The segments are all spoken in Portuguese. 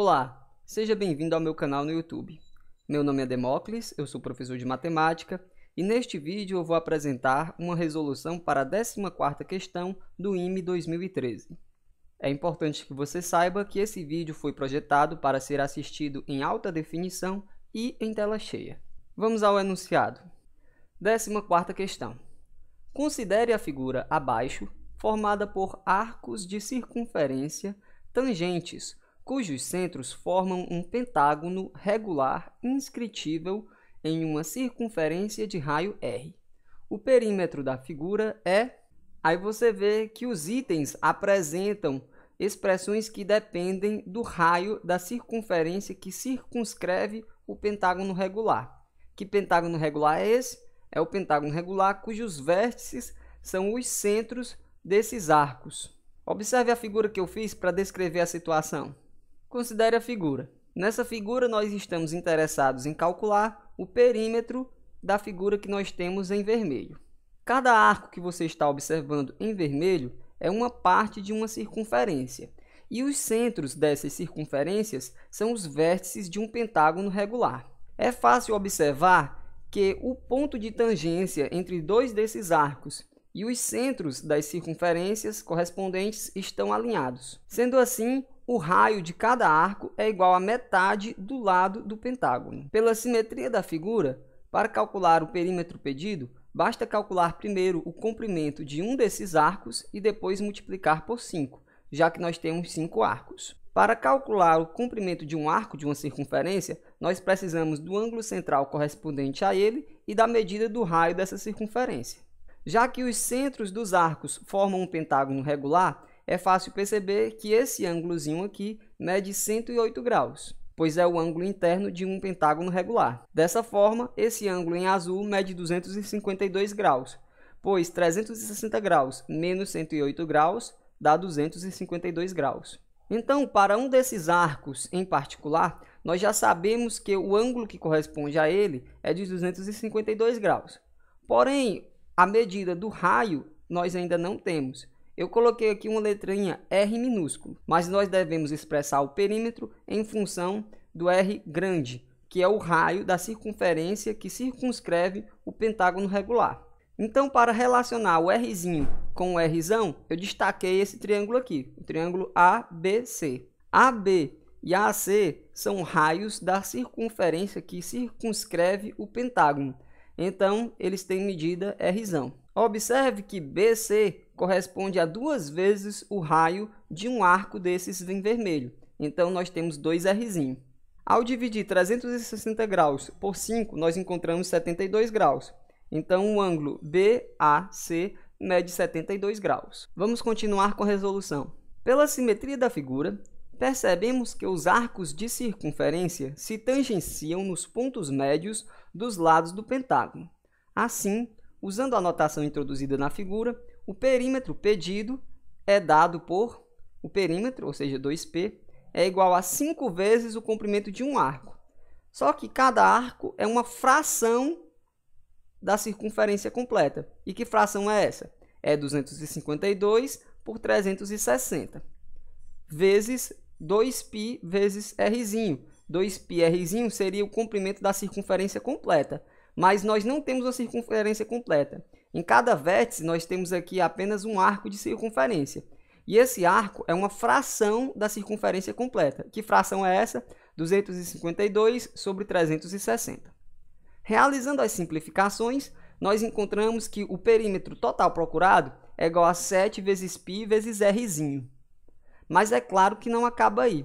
Olá, seja bem-vindo ao meu canal no YouTube. Meu nome é Demócles, eu sou professor de matemática e neste vídeo eu vou apresentar uma resolução para a 14ª questão do IME 2013. É importante que você saiba que esse vídeo foi projetado para ser assistido em alta definição e em tela cheia. Vamos ao enunciado. 14ª questão. Considere a figura abaixo, formada por arcos de circunferência tangentes cujos centros formam um pentágono regular inscritível em uma circunferência de raio R. O perímetro da figura é. Aí você vê que os itens apresentam expressões que dependem do raio da circunferência que circunscreve o pentágono regular. Que pentágono regular é esse? É o pentágono regular cujos vértices são os centros desses arcos. Observe a figura que eu fiz para descrever a situação. Considere a figura. Nessa figura, nós estamos interessados em calcular o perímetro da figura que nós temos em vermelho. Cada arco que você está observando em vermelho é uma parte de uma circunferência, e os centros dessas circunferências são os vértices de um pentágono regular. É fácil observar que o ponto de tangência entre dois desses arcos e os centros das circunferências correspondentes estão alinhados. Sendo assim, o raio de cada arco é igual a metade do lado do pentágono. Pela simetria da figura, para calcular o perímetro pedido, basta calcular primeiro o comprimento de um desses arcos e depois multiplicar por 5, já que nós temos 5 arcos. Para calcular o comprimento de um arco de uma circunferência, nós precisamos do ângulo central correspondente a ele e da medida do raio dessa circunferência. Já que os centros dos arcos formam um pentágono regular, é fácil perceber que esse ângulozinho aqui mede 108 graus, pois é o ângulo interno de um pentágono regular. Dessa forma, esse ângulo em azul mede 252 graus, pois 360 graus menos 108 graus dá 252 graus. Então, para um desses arcos em particular, nós já sabemos que o ângulo que corresponde a ele é de 252 graus. Porém, a medida do raio nós ainda não temos. Eu coloquei aqui uma letrinha R minúsculo, mas nós devemos expressar o perímetro em função do R grande, que é o raio da circunferência que circunscreve o pentágono regular. Então, para relacionar o Rzinho com o Rzão, eu destaquei esse triângulo aqui, o triângulo ABC. AB e AC são raios da circunferência que circunscreve o pentágono. Então, eles têm medida é R. Observe que BC corresponde a duas vezes o raio de um arco desses em vermelho. Então, nós temos 2 R. Ao dividir 360 graus por 5, nós encontramos 72 graus. Então, o ângulo BAC mede 72 graus. Vamos continuar com a resolução. Pela simetria da figura, percebemos que os arcos de circunferência se tangenciam nos pontos médios dos lados do pentágono. Assim, usando a notação introduzida na figura, o perímetro pedido é dado por o perímetro, ou seja, 2 p é igual a 5 vezes o comprimento de um arco. Só que cada arco é uma fração da circunferência completa. E que fração é essa? É 252 por 360 vezes 2π vezes rzinho, 2πrzinho seria o comprimento da circunferência completa, mas nós não temos a circunferência completa. Em cada vértice, nós temos aqui apenas um arco de circunferência. E esse arco é uma fração da circunferência completa. Que fração é essa? 252 sobre 360. Realizando as simplificações, nós encontramos que o perímetro total procurado é igual a 7 vezes π vezes rzinho. Mas é claro que não acaba aí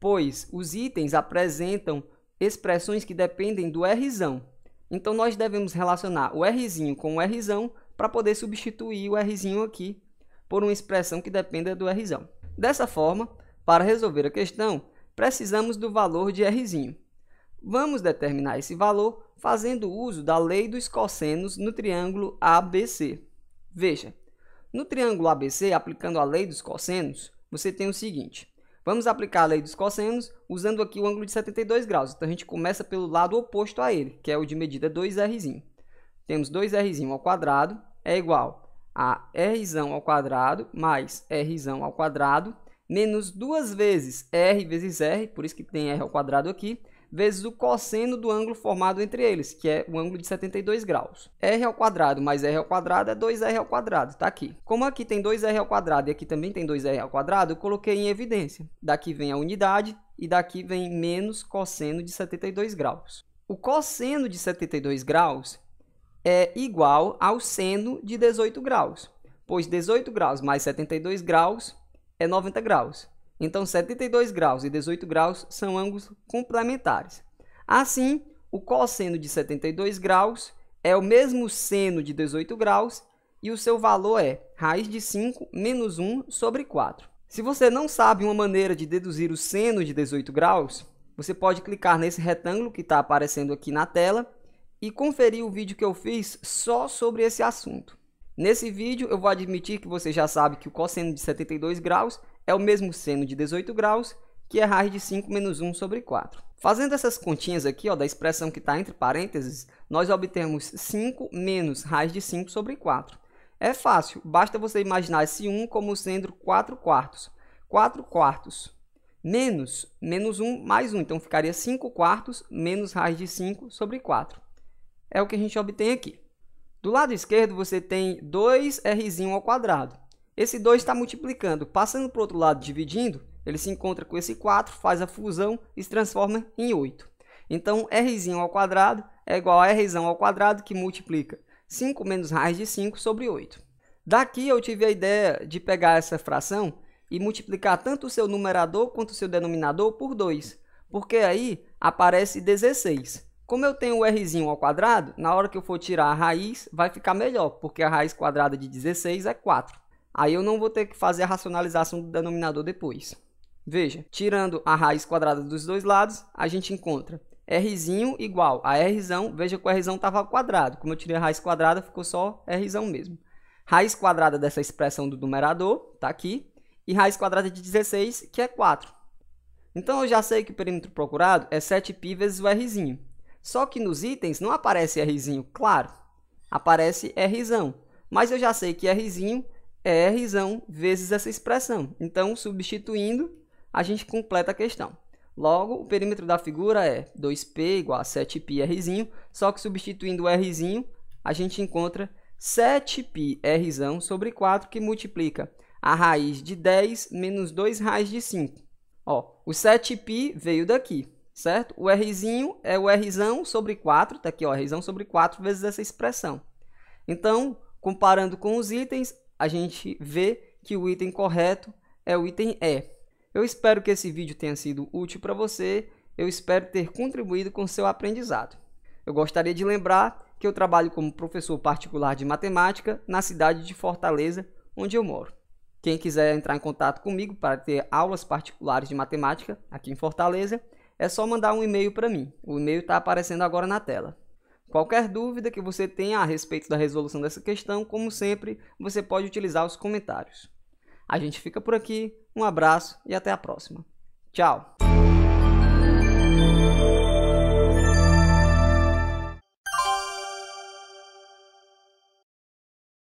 pois os itens apresentam expressões que dependem do R. Então, nós devemos relacionar o R com o R para poder substituir o R aqui por uma expressão que dependa do R. Dessa forma, para resolver a questão, precisamos do valor de R. Vamos determinar esse valor fazendo uso da lei dos cossenos no triângulo ABC. Veja, no triângulo ABC, aplicando a lei dos cossenos, você tem o seguinte. Vamos aplicar a lei dos cossenos usando aqui o ângulo de 72 graus. Então, a gente começa pelo lado oposto a ele, que é o de medida 2r. Temos 2r ao quadrado é igual a r ao quadrado mais r ao quadrado menos duas vezes r vezes r, por isso que tem r ao quadrado aqui, vezes o cosseno do ângulo formado entre eles, que é o ângulo de 72 graus. R ao quadrado mais R ao quadrado é 2R ao quadrado, tá aqui. Como aqui tem 2R ao quadrado e aqui também tem 2R ao quadrado, eu coloquei em evidência. Daqui vem a unidade e daqui vem menos cosseno de 72 graus. O cosseno de 72 graus é igual ao seno de 18 graus, pois 18 graus mais 72 graus é 90 graus. Então, 72 graus e 18 graus são ângulos complementares. Assim, o cosseno de 72 graus é o mesmo seno de 18 graus e o seu valor é raiz de 5 menos 1 sobre 4. Se você não sabe uma maneira de deduzir o seno de 18 graus, você pode clicar nesse retângulo que está aparecendo aqui na tela e conferir o vídeo que eu fiz só sobre esse assunto. Nesse vídeo, eu vou admitir que você já sabe que o cosseno de 72 graus é o mesmo seno de 18 graus, que é raiz de 5 menos 1 sobre 4. Fazendo essas continhas aqui, ó, da expressão que está entre parênteses, nós obtemos 5 menos raiz de 5 sobre 4. É fácil, basta você imaginar esse 1 como sendo 4 quartos. 4 quartos menos menos 1 mais 1. Então, ficaria 5 quartos menos raiz de 5 sobre 4. É o que a gente obtém aqui. Do lado esquerdo, você tem 2rzinho ao quadrado. Esse 2 está multiplicando. Passando para o outro lado, dividindo, ele se encontra com esse 4, faz a fusão e se transforma em 8. Então, R ao quadrado é igual a R ao quadrado, que multiplica 5 menos raiz de 5 sobre 8. Daqui eu tive a ideia de pegar essa fração e multiplicar tanto o seu numerador quanto o seu denominador por 2, porque aí aparece 16. Como eu tenho o R ao quadrado, na hora que eu for tirar a raiz, vai ficar melhor, porque a raiz quadrada de 16 é 4. Aí eu não vou ter que fazer a racionalização do denominador depois. Veja, tirando a raiz quadrada dos dois lados, a gente encontra Rzinho igual a R, veja que o R estava ao quadrado. Como eu tirei a raiz quadrada, ficou só R mesmo. Raiz quadrada dessa expressão do numerador, está aqui, e raiz quadrada de 16, que é 4. Então, eu já sei que o perímetro procurado é 7π vezes o Rzinho. Só que nos itens não aparece Rzinho, claro, aparece R. Mas eu já sei que Rzinho é Rzão vezes essa expressão. Então, substituindo, a gente completa a questão. Logo, o perímetro da figura é 2π igual a 7πrzinho, só que substituindo o rzinho, a gente encontra 7πr sobre 4, que multiplica a raiz de 10 menos 2 raiz de 5. Ó, o 7π veio daqui, certo? O rzinho é o r sobre 4, está aqui, ó, r sobre 4 vezes essa expressão. Então, comparando com os itens, a gente vê que o item correto é o item E. Eu espero que esse vídeo tenha sido útil para você, eu espero ter contribuído com seu aprendizado. Eu gostaria de lembrar que eu trabalho como professor particular de matemática na cidade de Fortaleza, onde eu moro. Quem quiser entrar em contato comigo para ter aulas particulares de matemática aqui em Fortaleza, é só mandar um e-mail para mim. O e-mail está aparecendo agora na tela. Qualquer dúvida que você tenha a respeito da resolução dessa questão, como sempre, você pode utilizar os comentários. A gente fica por aqui, um abraço e até a próxima. Tchau!